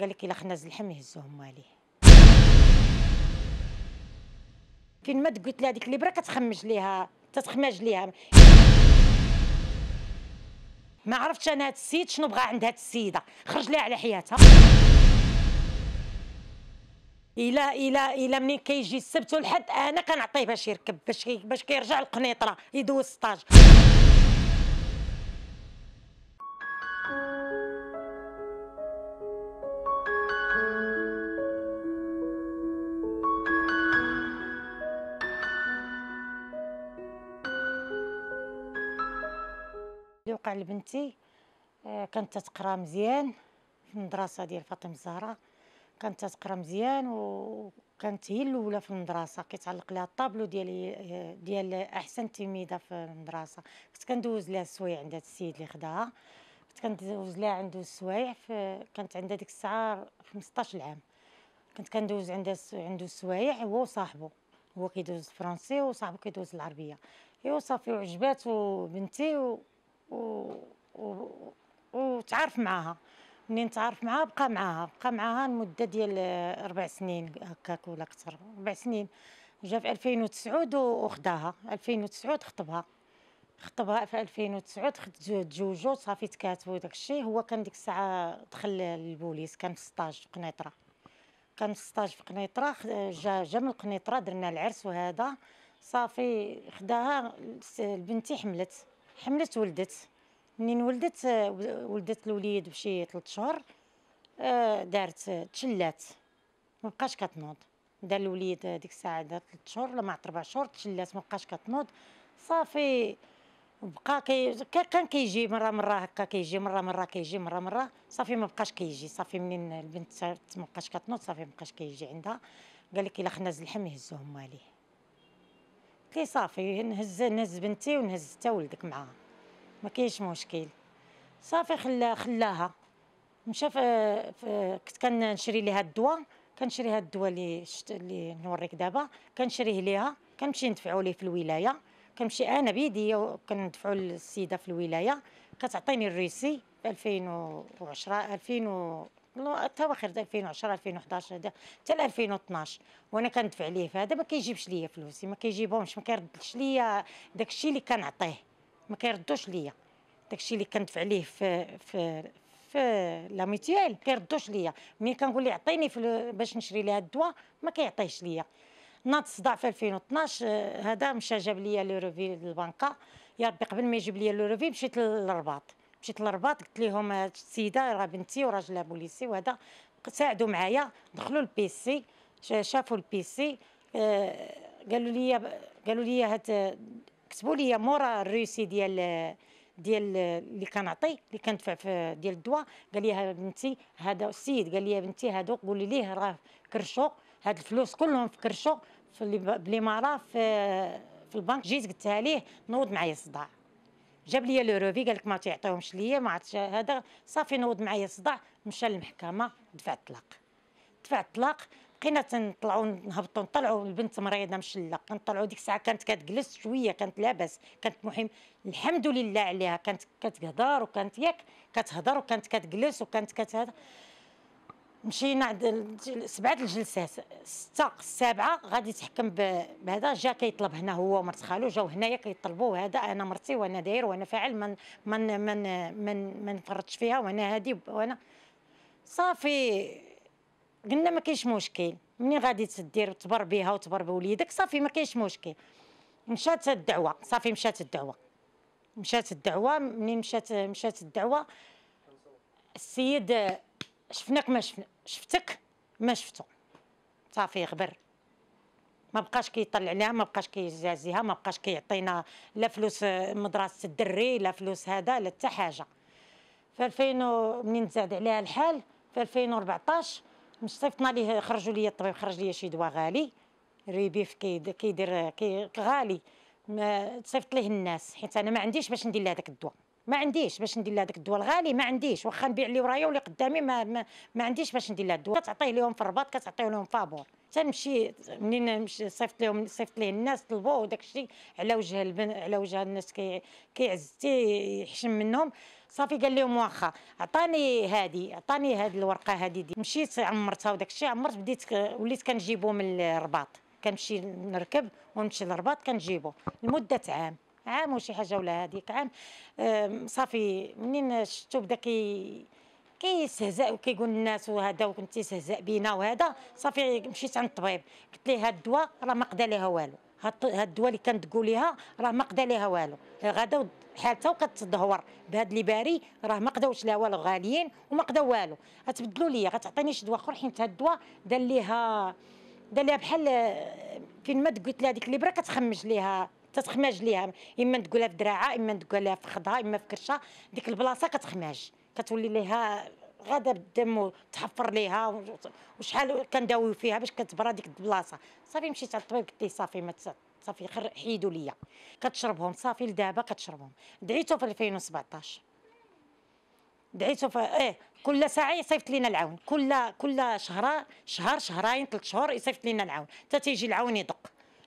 قال لك إلا خنز اللحم يهزوهم مالي فين ما قلت لها ديك الابره كتخمج ليها تتخمج ليها ما عرفتش انا هاد السيد شنو بغى عند هاد السيده خرج ليها على حياتها الا الا الا منين كيجي السبت والحد انا كنعطيه باش يركب باش باش كيرجع للقنيطره يدوز السطاج وقع لبنتي آه، كانت تقرا مزيان في المدرسه ديال فاطمه الزهراء كانت تقرا مزيان وكانت هي الاولى في المدرسه كيتعلق لها الطابلو ديال آه، ديال احسن تلميذه في المدرسه كنت كندوز لها السوايع عند هذا السيد اللي خداها كنت كندوز لها عنده السوايع كانت عندها ديك الساعه 15 عام كنت كندوز عند عنده السوايع هو وصاحبه هو كيدوز الفرنسي وصاحبه كيدوز العربيه ايوا صافي وعجباتو بنتي و... و... وتعارف معاها منين تعرف معاها بقى معاها بقى معاها المده ديال ربع سنين هكاك ولا اكثر ربع سنين جا في 2009 وخداها 2009 خطبها خطبها في 2009 تزوجوا صافي تكاتبوا داك الشيء هو كان ديك الساعه دخل للبوليس كان في ستاج في قنيطره كان في ستاج في قنيطره جا جا من قنيطره درنا العرس وهذا صافي خداها بنتي حملت حملت ولدت منين ولدت ولدت الوليد بشي ثلاث شهور آه، دارت تشلات ما بقاش كتنوض دار الوليد ديك الساعه دار ثلاث شهور ولا مع عرفت ربع شهور تشلات ما بقاش كتنوض صافي بقى كي كان كيجي مره مره هكا كيجي مره مره كيجي مره مره صافي ما بقاش كيجي صافي منين البنت ما بقاش كتنوض صافي ما بقاش كيجي عندها قال لك الا خناز اللحم يهزوهم ماليه كي صافي نهز نهز بنتي ونهز حتى ولدك معاها ما كاينش مشكل صافي خلا خلاها مشى في كنت كنشري ليها الدواء كنشري هذا الدواء اللي شت اللي نوريك دابا كنشريه ليها كنمشي ندفعو ليه في الولايه كنمشي انا بيدي وكندفعو للسيده في الولايه كتعطيني الريسي 2010 2000 تو اخر 2010 2011 هذا حتى 2012 وانا كندفع ليه فهذا ما كيجيبش ليا فلوسي ما كيجيبهمش ما كيردش ليا داك الشيء اللي كنعطيه ما كيردوش ليا داك الشيء اللي كندفع ليه في في في لاميتيال ما كيردوش ليا ملي كنقول ليه عطيني باش نشري لها الدواء ما كيعطيش ليا ناض صداع في 2012 هذا مشى جاب ليا لو روفي للبنكه يا ربي قبل ما يجيب ليا لو روفي مشيت للرباط مشيت للرباط قلت لهم هاد السيده راه بنتي وراجلها بوليسي وهذا ساعدوا معايا دخلوا البيسي شافوا البيسي آه، قالوا لي قالوا لي هات كتبوا لي مورا الروسي ديال ديال اللي كنعطي اللي كندفع في ديال الدواء قال لي بنتي هذا السيد قال لي بنتي هادو قولي ليه راه كرشو هاد الفلوس كلهم في كرشو في الاماره في في البنك جيت قلتها ليه نوض معايا صداع جاب لي لو روفي قال لك ما تعطيهمش ليا ما عرفتش هذا صافي نوض معايا صداع مشى للمحكمه دفع الطلاق دفع الطلاق بقينا تنطلعوا نهبطوا نطلعوا البنت مريضه مشله كنطلعوا ديك الساعه كانت كتجلس شويه كانت لاباس كانت مهم الحمد لله عليها كانت كتهضر وكانت ياك كتهضر وكانت كتجلس وكانت كتهضر مشينا عند سبعه الجلسات سته السابعه غادي تحكم بهذا جا كيطلب هنا هو ومرت خالو جاو هنايا كيطلبوا هذا انا مرتي وانا داير وانا فاعل من من من من ما نفرطش فيها وانا هادي وانا صافي قلنا ما كاينش مشكل مني غادي تدير تبر بها وتبر بوليدك صافي ما كاينش مشكل مشات الدعوه صافي مشات الدعوه مشات الدعوه منين مشات مشات الدعوه السيد شفناك ما شفنا شفتك ما شفتو صافي غبر ما بقاش كيطلع لها ما بقاش كيجازيها ما بقاش كيعطينا لا فلوس آه، مدرسه الدري لا فلوس هذا لا حتى حاجه في 2000 منين تزاد عليها الحال في 2014 مصيفطنا ليه خرجوا لي الطبيب خرج لي شي دواء غالي ريبيف كيدير كي, كي غالي ما تصيفط ليه الناس حيت انا ما عنديش باش ندير داك الدواء ما عنديش باش ندير لهذاك الدواء الغالي ما عنديش واخا نبيع اللي ورايا واللي قدامي ما, ما, ما عنديش باش ندير لها الدواء كتعطيه لهم في الرباط كتعطيه لهم فابور تنمشي منين نمشي صيفط لهم صيفط ليه الناس طلبوا وداك الشيء على وجه البن على وجه الناس كي كيعز يحشم منهم صافي قال لهم واخا عطاني هادي عطاني هاد الورقه هادي دي مشيت عمرتها وداك الشيء عمرت بديت وليت كنجيبو من الرباط كنمشي نركب ونمشي للرباط كنجيبو لمده عام عام وشي حاجه ولا هذيك عام صافي منين شفتو بدا كي كيستهزأ وكيقول الناس وهذا وكنت تستهزأ بينا وهذا صافي مشيت عند الطبيب قلت ليه هاد الدواء راه ما قدا ليها والو هاد الدواء اللي كانت ليها راه ما قدا ليها والو غدا حالتها وكتدهور بهاد اللي باري راه ما قداوش لها والو غاليين وما قدا والو غتبدلوا ليا غتعطيني شي دواء اخر حيت هاد الدواء دار ليها دار ليها بحال أه، فين ما قلت لها ديك الابره كتخمج ليها تتخماج ليها اما تقولها في دراعه اما تقولها في خضها اما في كرشه ديك البلاصه كتخماج كتولي ليها غادا بالدم وتحفر ليها وشحال كنداويو فيها باش كتبرى ديك البلاصه صافي مشيت على الطبيب قلت ليه صافي ما صافي حيدوا ليا كتشربهم صافي لدابا كتشربهم دعيتو في 2017 دعيتو في ايه كل ساعه يصيفط لنا العون كل كل شهر شهر شهرين ثلاث شهور يصيفط لنا العون حتى تيجي العون يدق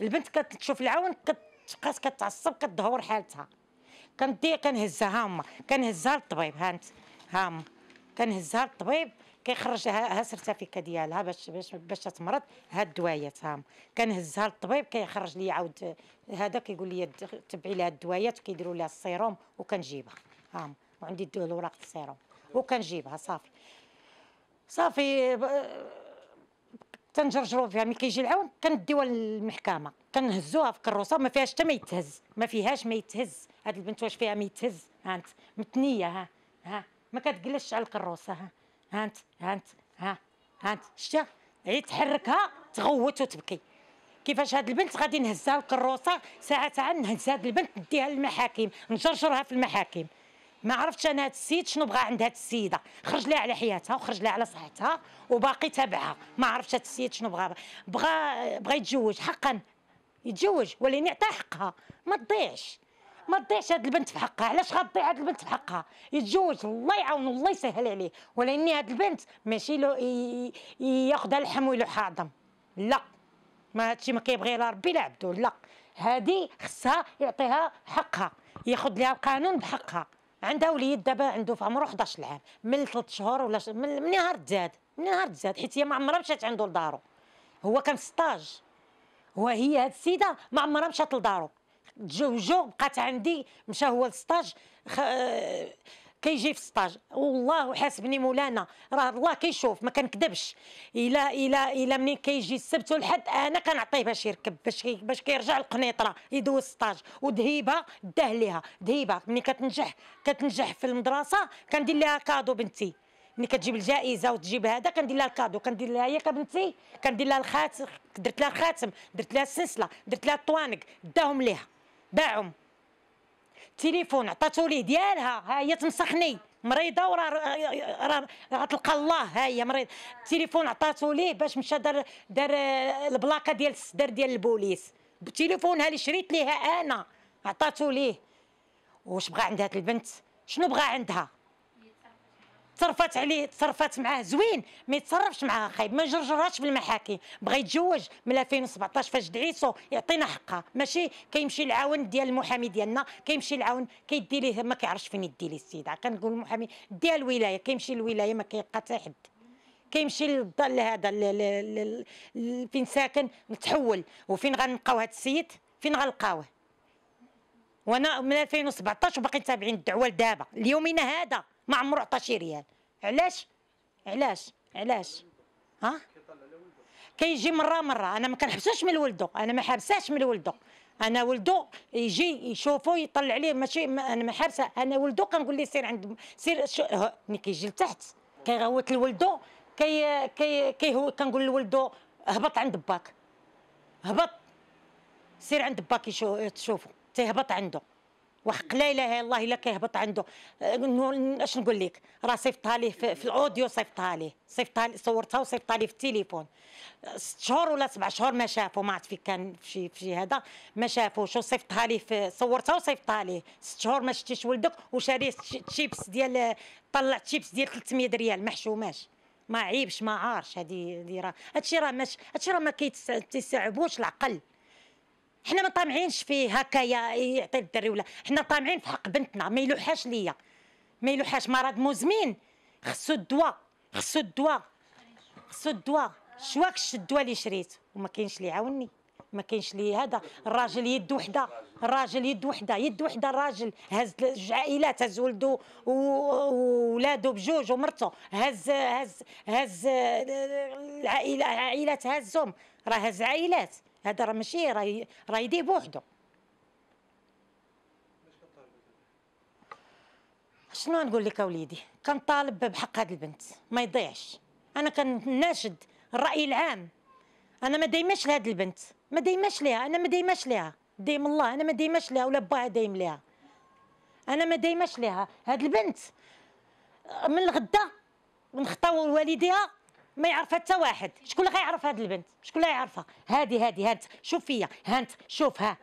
البنت كتشوف العون كت كتقاس كتعصب كتدهور حالتها كندير كنهزها ها هما كنهزها للطبيب ها انت ها هما كنهزها للطبيب كيخرج لها ها سيرتيفيكا ديالها باش باش باش تمرض ها الدوايات ها كنهزها للطبيب كيخرج لي عاود هذا كيقول لي تبعي لها الدوايات وكيديروا لها السيروم وكنجيبها ها وعندي الوراق السيروم وكنجيبها صافي صافي تنجرجروا فيها ملي كيجي العون كنديوها للمحكمه كنهزوها في كروسه ما فيهاش حتى ما يتهز ما فيهاش ما يتهز هاد البنت واش فيها ما يتهز هانت متنيه ها ها ما كتجلسش على الكروسه ها هانت هانت ها هانت شتي عيد تحركها تغوت وتبكي كيفاش هاد البنت غادي نهزها الكروسه ساعه تاع نهز هاد البنت نديها للمحاكم نجرجرها في المحاكم ما عرفتش انا هاد السيد شنو بغى عند هاد السيده خرج لها على حياتها وخرج لها على صحتها وباقي تابعها ما عرفتش هاد السيد شنو بغى بغى بغى يتزوج حقا يتزوج ولكن يعطيها حقها ما تضيعش ما تضيعش هاد البنت في حقها علاش غتضيع هاد البنت في حقها يتزوج الله يعاون الله يسهل عليه ولكن هاد البنت ماشي له ياخذها لحم ويلو حاضم لا ما هادشي ما كيبغي لا ربي لا عبدو لا هادي خصها يعطيها حقها ياخذ لها القانون بحقها عندها وليد دابا عنده في عمره 11 عام من ثلاث شهور ولا من نهار تزاد من نهار تزاد حيت هي ما عمرها مشات عنده لدارو هو كان سطاج وهي هاد السيده ما عمرها مشات لدارو تزوجو بقات عندي مشى هو للسطاج خ... آه، كيجي في السطاج والله حاسبني مولانا راه الله كيشوف ما كنكذبش الا الا الا منين كيجي السبت والحد انا كنعطيه باش يركب باش كي باش كيرجع للقنيطره يدوز السطاج وذهيبه داه ليها ذهيبه ملي كتنجح كتنجح في المدرسه كندير لها كادو بنتي ملي كتجيب الجائزه وتجيب هذا كندير لها الكادو كندير لها هي كبنتي كندير لها الخاتم درت لها الخاتم درت لها السلسله درت لها الطوانق داهم ليها باعهم التليفون عطاتو ليه ديالها ها هي تمسخني مريضه وراه راه غتلقى الله ها هي مريض التليفون عطاتو ليه باش مشى دار دار البلاكه ديال السدر ديال البوليس بالتليفون اللي شريت ليها انا عطاتو ليه واش بغى عندها هاد البنت شنو بغى عندها تصرفات عليه تصرفات معاه زوين ما يتصرفش معاه خايب ما جرجراتش في المحاكم بغى يتزوج من 2017 فاش دعيتو يعطينا حقها ماشي كيمشي العاون ديال المحامي ديالنا كيمشي العاون كيدي ليه ما كيعرفش فين يدي ليه السيد كنقول المحامي ديال الولايه كيمشي للولايه ما كيلقى حتى حد كيمشي لهذا فين ساكن متحول وفين غنلقاو هذا السيد فين غنلقاوه وانا من 2017 وباقي تابعين الدعوه لدابا اليومين هذا ما عمره عطى شي ريال علاش علاش علاش ها كيجي مره مره انا ما كنحبسوش من ولده انا ما حابساش من ولده انا ولده يجي يشوفه يطلع عليه ماشي ما انا ما حابسه انا ولده كنقول ليه سير عند سير ملي كيجي لتحت كيغوت لولده كي كي كي كنقول لولده هبط عند باك هبط سير عند باك تشوفه تيهبط عنده وحق لا اله الا الله الا كيهبط عنده أه، اش نقول لك راه صيفطها ليه في الاوديو صيفطها ليه صيفطها صورتها وصيفطها ليه في التليفون ست شهور ولا سبع شهور ما شافو ما عرفت فين كان في شي في هذا ما شافوش وصيفطها ليه في صورتها وصيفطها ليه ست شهور ما شتيش ولدك وشاري تشيبس ديال طلع تشيبس ديال 300 ريال محشوماش ما عيبش ما عارش هذه هذه راه هادشي راه ماش هادشي راه ما كيتسعبوش العقل حنا ما طامعينش في هكايا يعطي الدري ولا حنا طامعين في حق بنتنا ما يلوحاش ليا ما يلوحاش مرض مزمن خصو الدواء خصو الدواء خصو الدواء شواكش الدواء اللي شريت وما كاينش اللي يعاوني ما كاينش لي هذا الراجل يد وحده الراجل يد وحده يد وحده الراجل هز عائلات هز ولده وولاده بجوج ومرته هز هز هز العائله آه، آه، عائلات هزهم راه هز عائلات هذا راه ماشي راه راهي يديه بوحدو شنو نقول لك اوليدي كنطالب بحق هاد البنت ما يضيعش انا كنناشد الراي العام انا ما دايماش لهاد البنت ما دايماش ليها انا ما دايماش ليها دايم الله انا ما دايماش ليها ولا باها دايم ليها انا ما دايماش ليها هاد البنت من الغدا نخطاو لوالديها ما يعرفها حتى واحد شكون اللي غيعرف هذه البنت شكون اللي يعرفها هذه هذه هانت شوف فيا هانت شوف ها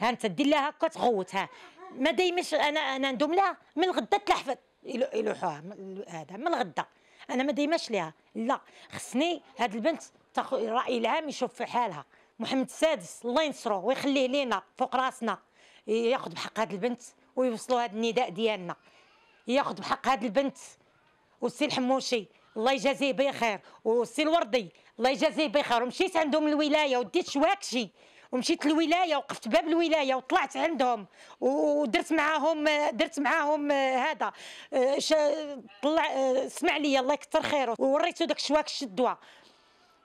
هانت دير لها هكا تغوت ها ما دايمش انا انا ندوم لها من الغدا تلحف يلوحوها هذا من الغدا انا ما دايماش ليها لا خصني هاد البنت تاخذ الراي العام يشوف في حالها محمد السادس الله ينصرو ويخليه لينا فوق راسنا ياخذ بحق هاد البنت ويوصلوا هاد النداء ديالنا ياخذ بحق هاد البنت وسي الحموشي الله يجازيه بخير والسي الوردي الله يجازيه بخير ومشيت عندهم الولايه وديت شواكشي ومشيت للولايه وقفت باب الولايه وطلعت عندهم ودرت معاهم درت معاهم آه، هذا آه، طلع اسمع آه، لي الله يكثر خيره ووريته داك الشواكش الدواء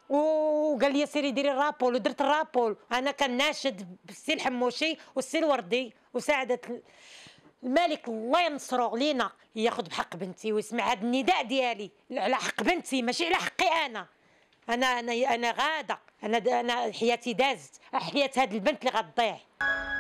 وقال لي سيري ديري الرابول ودرت الرابول انا كناشد بالسي الحموشي والسي الوردي وساعدت الملك الله ينصرو علينا ياخذ بحق بنتي ويسمع هذا النداء ديالي على حق بنتي ماشي على حقي انا انا انا انا غاده انا انا حياتي دازت حياه هذه البنت اللي غتضيع